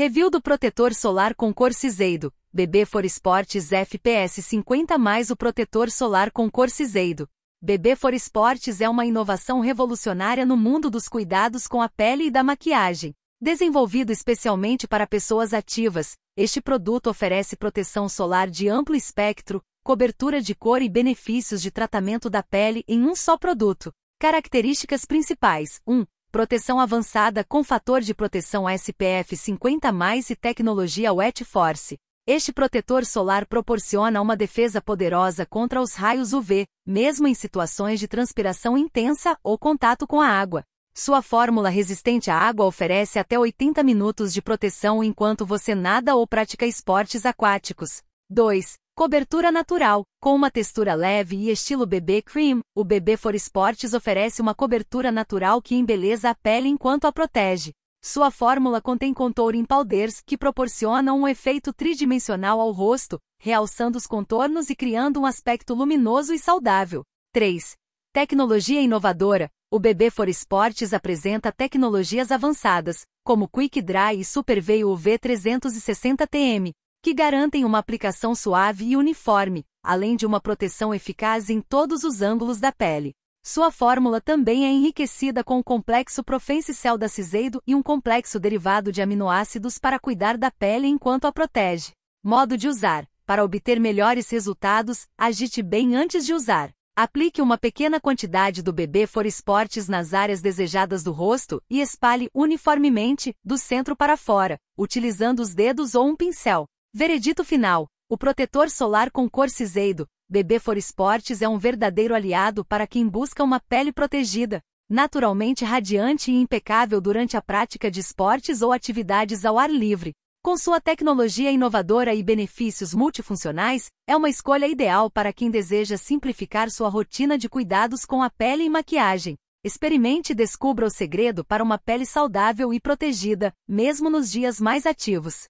Review do protetor solar com cor cinzeido. BB For Sports FPS 50 mais o protetor solar com cor cinzeido. BB For Sports é uma inovação revolucionária no mundo dos cuidados com a pele e da maquiagem. Desenvolvido especialmente para pessoas ativas, este produto oferece proteção solar de amplo espectro, cobertura de cor e benefícios de tratamento da pele em um só produto. Características principais: 1 proteção avançada com fator de proteção SPF 50 e tecnologia Wet Force. Este protetor solar proporciona uma defesa poderosa contra os raios UV, mesmo em situações de transpiração intensa ou contato com a água. Sua fórmula resistente à água oferece até 80 minutos de proteção enquanto você nada ou pratica esportes aquáticos. 2. Cobertura natural, com uma textura leve e estilo bebê cream, o bebê For Sports oferece uma cobertura natural que embeleza a pele enquanto a protege. Sua fórmula contém em powders que proporcionam um efeito tridimensional ao rosto, realçando os contornos e criando um aspecto luminoso e saudável. 3. Tecnologia inovadora. O bebê For Sports apresenta tecnologias avançadas, como Quick Dry e Super Veio UV 360 TM, que garantem uma aplicação suave e uniforme, além de uma proteção eficaz em todos os ângulos da pele. Sua fórmula também é enriquecida com o complexo profencicel da Ciseido e um complexo derivado de aminoácidos para cuidar da pele enquanto a protege. Modo de usar: para obter melhores resultados, agite bem antes de usar. Aplique uma pequena quantidade do bebê for esportes nas áreas desejadas do rosto e espalhe uniformemente, do centro para fora, utilizando os dedos ou um pincel. Veredito final: o protetor solar com cor cinzeido, BB For Esportes é um verdadeiro aliado para quem busca uma pele protegida, naturalmente radiante e impecável durante a prática de esportes ou atividades ao ar livre. Com sua tecnologia inovadora e benefícios multifuncionais, é uma escolha ideal para quem deseja simplificar sua rotina de cuidados com a pele e maquiagem. Experimente e descubra o segredo para uma pele saudável e protegida, mesmo nos dias mais ativos.